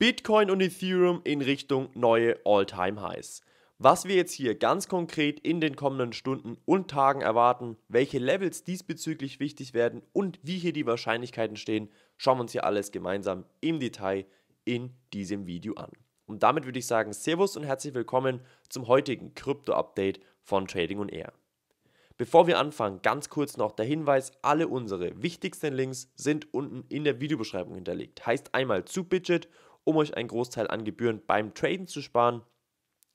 Bitcoin und Ethereum in Richtung neue All-Time-Highs. Was wir jetzt hier ganz konkret in den kommenden Stunden und Tagen erwarten, welche Levels diesbezüglich wichtig werden und wie hier die Wahrscheinlichkeiten stehen, schauen wir uns hier alles gemeinsam im Detail in diesem Video an. Und damit würde ich sagen, Servus und herzlich willkommen zum heutigen Krypto-Update von Trading und Air. Bevor wir anfangen, ganz kurz noch der Hinweis, alle unsere wichtigsten Links sind unten in der Videobeschreibung hinterlegt. Heißt einmal zu Bidget um euch einen Großteil an Gebühren beim Traden zu sparen,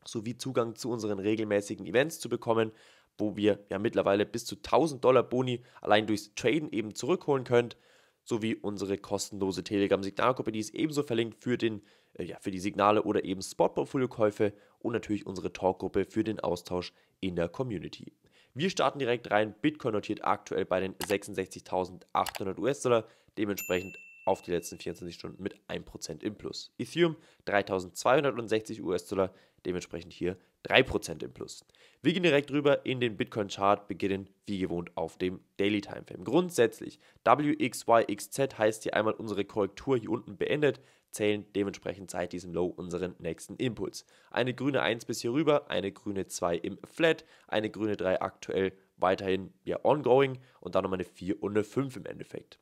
sowie Zugang zu unseren regelmäßigen Events zu bekommen, wo wir ja mittlerweile bis zu 1000 Dollar Boni allein durchs Traden eben zurückholen könnt, sowie unsere kostenlose Telegram-Signalgruppe, die ist ebenso verlinkt für, den, äh, ja, für die Signale oder eben Spot-Portfolio-Käufe und natürlich unsere Talkgruppe für den Austausch in der Community. Wir starten direkt rein. Bitcoin notiert aktuell bei den 66.800 US-Dollar, dementsprechend auf die letzten 24 Stunden mit 1% im Plus. Ethereum 3260 US-Dollar, dementsprechend hier 3% im Plus. Wir gehen direkt rüber in den Bitcoin-Chart, beginnen wie gewohnt auf dem Daily Timeframe. Grundsätzlich, WXYXZ heißt hier einmal unsere Korrektur hier unten beendet, zählen dementsprechend seit diesem Low unseren nächsten Impuls. Eine grüne 1 bis hier rüber, eine grüne 2 im Flat, eine grüne 3 aktuell weiterhin ja ongoing und dann nochmal eine 4 und eine 5 im Endeffekt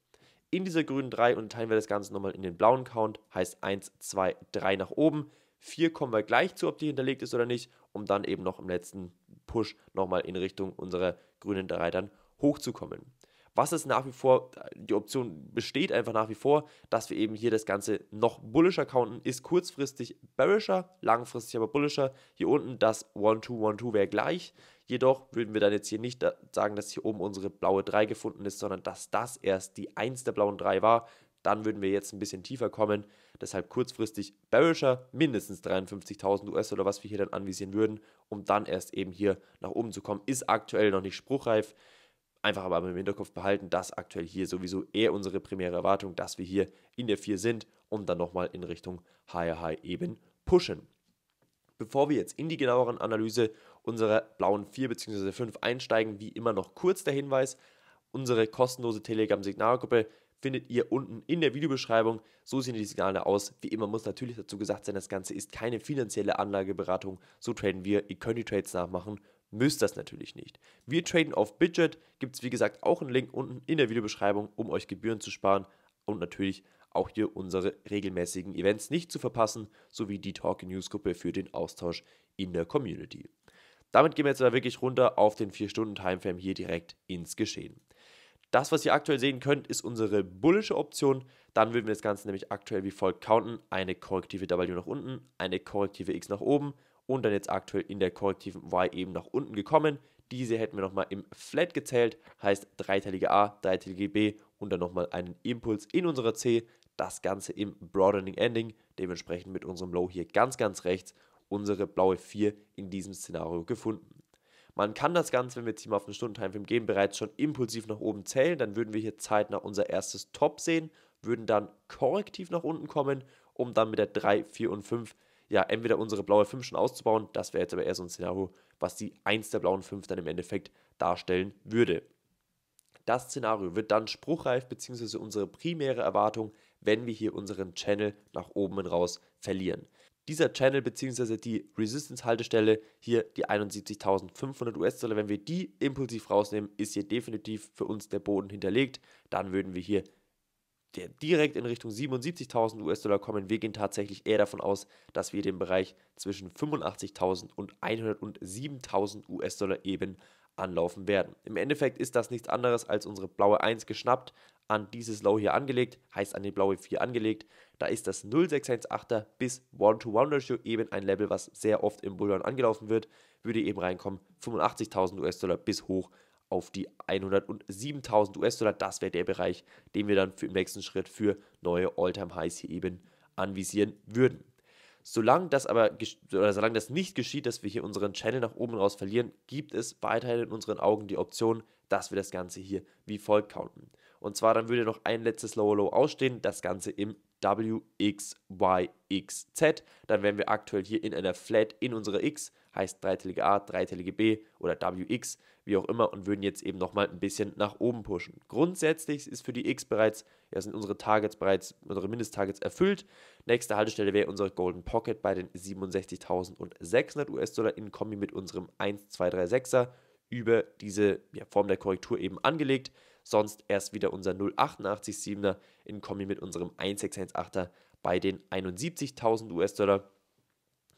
in dieser grünen 3 und teilen wir das Ganze nochmal in den blauen Count, heißt 1, 2, 3 nach oben. 4 kommen wir gleich zu, ob die hinterlegt ist oder nicht, um dann eben noch im letzten Push nochmal in Richtung unserer grünen 3 dann hochzukommen. Was ist nach wie vor, äh, die Option besteht einfach nach wie vor, dass wir eben hier das Ganze noch bullischer counten, ist kurzfristig bearischer, langfristig aber bullischer. Hier unten das 1-2-1-2 wäre gleich. Jedoch würden wir dann jetzt hier nicht sagen, dass hier oben unsere blaue 3 gefunden ist, sondern dass das erst die 1 der blauen 3 war. Dann würden wir jetzt ein bisschen tiefer kommen. Deshalb kurzfristig bearischer, mindestens 53.000 US oder was wir hier dann anvisieren würden, um dann erst eben hier nach oben zu kommen. Ist aktuell noch nicht spruchreif. Einfach aber im Hinterkopf behalten, dass aktuell hier sowieso eher unsere primäre Erwartung, dass wir hier in der 4 sind und dann nochmal in Richtung Higher High eben pushen. Bevor wir jetzt in die genaueren Analyse unserer blauen 4 bzw. 5 einsteigen, wie immer noch kurz der Hinweis, unsere kostenlose Telegram-Signalgruppe findet ihr unten in der Videobeschreibung. So sehen die Signale aus. Wie immer muss natürlich dazu gesagt sein, das Ganze ist keine finanzielle Anlageberatung. So traden wir, ihr könnt die Trades nachmachen, müsst das natürlich nicht. Wir traden auf Bidget, gibt es wie gesagt auch einen Link unten in der Videobeschreibung, um euch Gebühren zu sparen und natürlich auch hier unsere regelmäßigen Events nicht zu verpassen, sowie die Talking News Gruppe für den Austausch in der Community. Damit gehen wir jetzt aber wirklich runter auf den 4-Stunden-Timeframe hier direkt ins Geschehen. Das, was ihr aktuell sehen könnt, ist unsere bullische Option. Dann würden wir das Ganze nämlich aktuell wie folgt counten. Eine korrektive W nach unten, eine korrektive X nach oben, und dann jetzt aktuell in der korrektiven Y eben nach unten gekommen. Diese hätten wir nochmal im Flat gezählt, heißt dreiteilige A, dreiteilige B und dann nochmal einen Impuls in unserer C. Das Ganze im Broadening Ending, dementsprechend mit unserem Low hier ganz, ganz rechts, unsere blaue 4 in diesem Szenario gefunden. Man kann das Ganze, wenn wir jetzt hier mal auf einen Stundentimeframe gehen, bereits schon impulsiv nach oben zählen. Dann würden wir hier zeitnah unser erstes Top sehen, würden dann korrektiv nach unten kommen, um dann mit der 3, 4 und 5 ja, entweder unsere blaue 5 schon auszubauen, das wäre jetzt aber eher so ein Szenario, was die 1 der blauen 5 dann im Endeffekt darstellen würde. Das Szenario wird dann spruchreif bzw. unsere primäre Erwartung, wenn wir hier unseren Channel nach oben und raus verlieren. Dieser Channel bzw. die Resistance-Haltestelle, hier die 71.500 US-Dollar, wenn wir die impulsiv rausnehmen, ist hier definitiv für uns der Boden hinterlegt. Dann würden wir hier der direkt in Richtung 77.000 US-Dollar kommen. Wir gehen tatsächlich eher davon aus, dass wir den Bereich zwischen 85.000 und 107.000 US-Dollar eben anlaufen werden. Im Endeffekt ist das nichts anderes als unsere blaue 1 geschnappt, an dieses Low hier angelegt, heißt an die blaue 4 angelegt. Da ist das 0,618er bis 1 to 1 ratio eben ein Level, was sehr oft im Bullrun angelaufen wird, würde eben reinkommen 85.000 US-Dollar bis hoch auf die 107.000 US-Dollar. Das wäre der Bereich, den wir dann im nächsten Schritt für neue All-Time-Highs hier eben anvisieren würden. Solange das aber oder solange das nicht geschieht, dass wir hier unseren Channel nach oben raus verlieren, gibt es weiterhin in unseren Augen die Option, dass wir das Ganze hier wie folgt counten. Und zwar dann würde noch ein letztes Lower Low ausstehen, das Ganze im WXYXZ. Dann wären wir aktuell hier in einer Flat in unserer X, heißt dreiteilige A, dreiteilige B oder WX, wie auch immer, und würden jetzt eben nochmal ein bisschen nach oben pushen. Grundsätzlich ist für die X bereits, ja, sind unsere Targets bereits, unsere Mindesttargets erfüllt. Nächste Haltestelle wäre unsere Golden Pocket bei den 67.600 US-Dollar in Kombi mit unserem 1236er über diese ja, Form der Korrektur eben angelegt. Sonst erst wieder unser 0887 er in Kombi mit unserem 1,618er bei den 71.000 US-Dollar.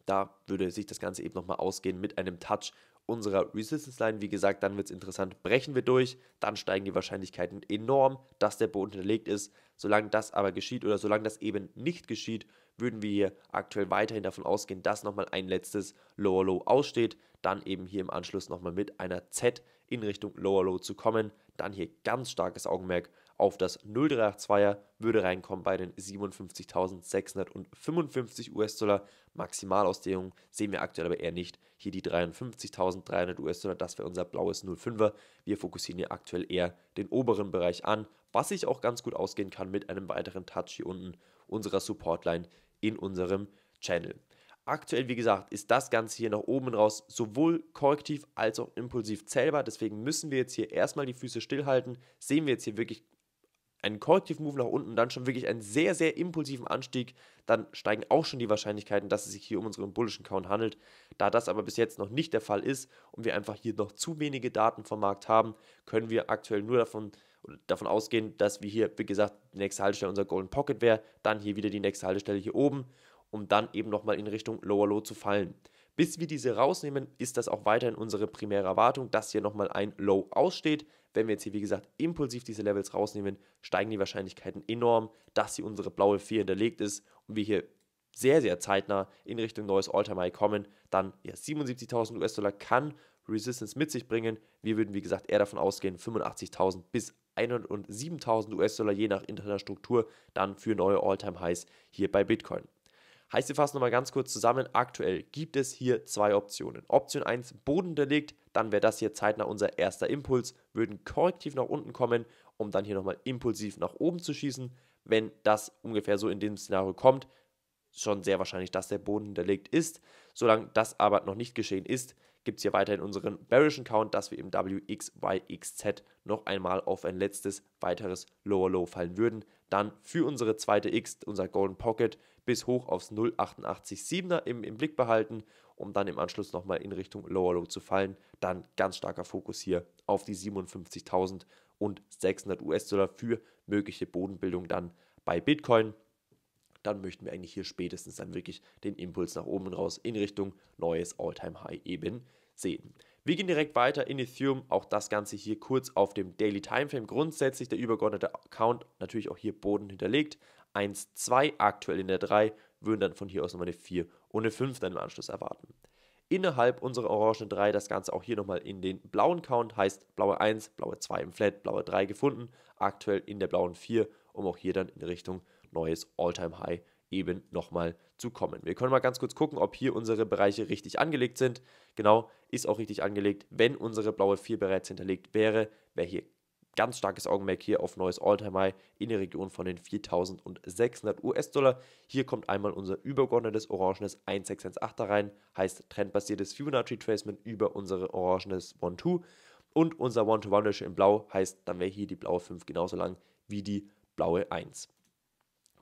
Da würde sich das Ganze eben nochmal ausgehen mit einem Touch unserer Resistance Line. Wie gesagt, dann wird es interessant. Brechen wir durch, dann steigen die Wahrscheinlichkeiten enorm, dass der Boden hinterlegt ist. Solange das aber geschieht oder solange das eben nicht geschieht, würden wir hier aktuell weiterhin davon ausgehen, dass nochmal ein letztes Lower Low aussteht. Dann eben hier im Anschluss nochmal mit einer Z in Richtung Lower Low zu kommen. Dann hier ganz starkes Augenmerk auf das 0382er würde reinkommen bei den 57.655 US-Dollar. Maximalausdehnung sehen wir aktuell aber eher nicht. Hier die 53.300 US-Dollar, das wäre unser blaues 05er. Wir fokussieren hier aktuell eher den oberen Bereich an, was sich auch ganz gut ausgehen kann mit einem weiteren Touch hier unten unserer Supportline in unserem Channel. Aktuell, wie gesagt, ist das Ganze hier nach oben raus sowohl korrektiv als auch impulsiv zählbar. Deswegen müssen wir jetzt hier erstmal die Füße stillhalten. Sehen wir jetzt hier wirklich einen korrektiven move nach unten, dann schon wirklich einen sehr, sehr impulsiven Anstieg, dann steigen auch schon die Wahrscheinlichkeiten, dass es sich hier um unseren bullischen Count handelt. Da das aber bis jetzt noch nicht der Fall ist und wir einfach hier noch zu wenige Daten vom Markt haben, können wir aktuell nur davon, davon ausgehen, dass wir hier, wie gesagt, die nächste Haltestelle unser Golden Pocket wäre, dann hier wieder die nächste Haltestelle hier oben um dann eben nochmal in Richtung Lower Low zu fallen. Bis wir diese rausnehmen, ist das auch weiterhin unsere primäre Erwartung, dass hier nochmal ein Low aussteht. Wenn wir jetzt hier, wie gesagt, impulsiv diese Levels rausnehmen, steigen die Wahrscheinlichkeiten enorm, dass hier unsere blaue 4 hinterlegt ist und wir hier sehr, sehr zeitnah in Richtung neues All-Time-High kommen. Dann ja, 77.000 US-Dollar kann Resistance mit sich bringen. Wir würden, wie gesagt, eher davon ausgehen, 85.000 bis 107.000 US-Dollar je nach interner Struktur dann für neue All-Time-Highs hier bei Bitcoin. Heißt, wir fassen nochmal ganz kurz zusammen. Aktuell gibt es hier zwei Optionen. Option 1, Boden belegt, dann wäre das hier zeitnah unser erster Impuls, würden korrektiv nach unten kommen, um dann hier nochmal impulsiv nach oben zu schießen. Wenn das ungefähr so in dem Szenario kommt, schon sehr wahrscheinlich, dass der Boden hinterlegt ist. Solange das aber noch nicht geschehen ist, gibt es hier weiterhin unseren bearischen Count, dass wir im WXYXZ noch einmal auf ein letztes weiteres Lower Low fallen würden. Dann für unsere zweite X, unser Golden Pocket, bis hoch aufs 0,88,7er im, im Blick behalten, um dann im Anschluss nochmal in Richtung Lower Low zu fallen. Dann ganz starker Fokus hier auf die 57.000 und 600 US-Dollar für mögliche Bodenbildung dann bei Bitcoin. Dann möchten wir eigentlich hier spätestens dann wirklich den Impuls nach oben raus in Richtung neues All-Time-High eben sehen. Wir gehen direkt weiter in Ethereum, auch das Ganze hier kurz auf dem Daily Timeframe. Grundsätzlich der übergeordnete Account natürlich auch hier Boden hinterlegt, 1, 2, aktuell in der 3, würden dann von hier aus nochmal eine 4 und eine 5 dann im Anschluss erwarten. Innerhalb unserer orangen 3 das Ganze auch hier nochmal in den blauen Count, heißt blaue 1, blaue 2 im Flat, blaue 3 gefunden, aktuell in der blauen 4, um auch hier dann in Richtung neues Alltime high eben nochmal zu kommen. Wir können mal ganz kurz gucken, ob hier unsere Bereiche richtig angelegt sind. Genau, ist auch richtig angelegt. Wenn unsere blaue 4 bereits hinterlegt wäre, wäre hier ganz starkes Augenmerk hier auf neues All-Time-High in der Region von den 4.600 US-Dollar. Hier kommt einmal unser übergeordnetes orangenes 1618er rein, heißt trendbasiertes Fibonacci Tracement über unsere orangenes 1-2 und unser 1 to 1 ratio in blau heißt, dann wäre hier die blaue 5 genauso lang wie die blaue 1.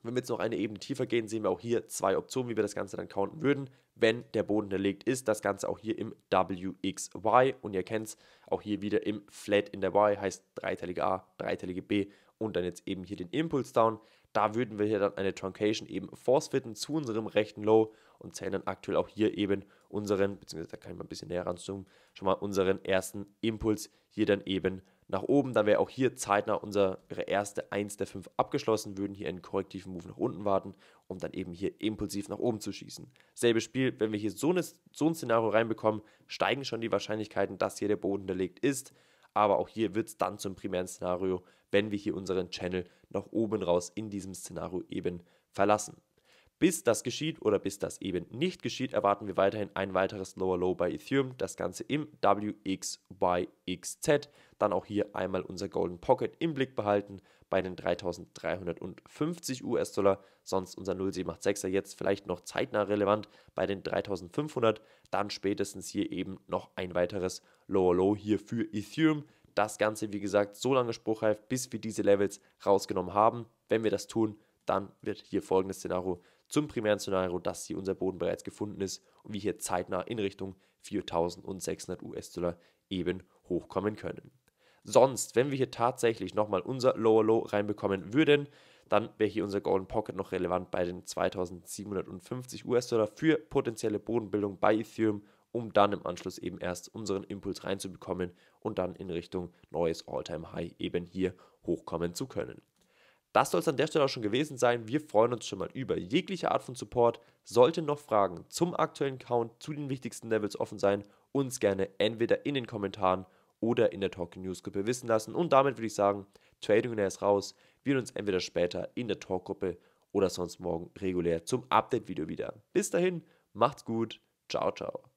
Wenn wir jetzt noch eine Ebene tiefer gehen, sehen wir auch hier zwei Optionen, wie wir das Ganze dann counten würden. Wenn der Boden erlegt ist, das Ganze auch hier im WXY und ihr kennt es auch hier wieder im Flat in der Y, heißt dreiteilige A, dreiteilige B und dann jetzt eben hier den Impulse Down. Da würden wir hier dann eine Truncation eben force fitten zu unserem rechten Low und zählen dann aktuell auch hier eben unseren, beziehungsweise da kann ich mal ein bisschen näher ranzoomen, schon mal unseren ersten Impuls hier dann eben nach oben. Dann wäre auch hier zeitnah unsere erste 1 der 5 abgeschlossen, würden hier einen korrektiven Move nach unten warten, um dann eben hier impulsiv nach oben zu schießen. Selbe Spiel, wenn wir hier so, eine, so ein Szenario reinbekommen, steigen schon die Wahrscheinlichkeiten, dass hier der Boden belegt ist. Aber auch hier wird es dann zum primären Szenario, wenn wir hier unseren Channel nach oben raus in diesem Szenario eben verlassen. Bis das geschieht oder bis das eben nicht geschieht, erwarten wir weiterhin ein weiteres Lower Low bei Ethereum, das Ganze im WXYXZ. Dann auch hier einmal unser Golden Pocket im Blick behalten bei den 3350 US-Dollar, sonst unser 0786er jetzt vielleicht noch zeitnah relevant bei den 3500, dann spätestens hier eben noch ein weiteres Lower Low hier für Ethereum. Das Ganze, wie gesagt, so lange spruchreif, bis wir diese Levels rausgenommen haben. Wenn wir das tun, dann wird hier folgendes Szenario zum primären Szenario, dass hier unser Boden bereits gefunden ist und wir hier zeitnah in Richtung 4600 US-Dollar eben hochkommen können. Sonst, wenn wir hier tatsächlich nochmal unser Lower Low reinbekommen würden, dann wäre hier unser Golden Pocket noch relevant bei den 2750 US-Dollar für potenzielle Bodenbildung bei Ethereum, um dann im Anschluss eben erst unseren Impuls reinzubekommen und dann in Richtung neues All-Time-High eben hier hochkommen zu können. Das soll es an der Stelle auch schon gewesen sein. Wir freuen uns schon mal über jegliche Art von Support. Sollten noch Fragen zum aktuellen Count, zu den wichtigsten Levels offen sein, uns gerne entweder in den Kommentaren oder in der Talking News Gruppe wissen lassen. Und damit würde ich sagen, Trading ist raus. Wir sehen uns entweder später in der Talk Gruppe oder sonst morgen regulär zum Update-Video wieder. Bis dahin, macht's gut. Ciao, ciao.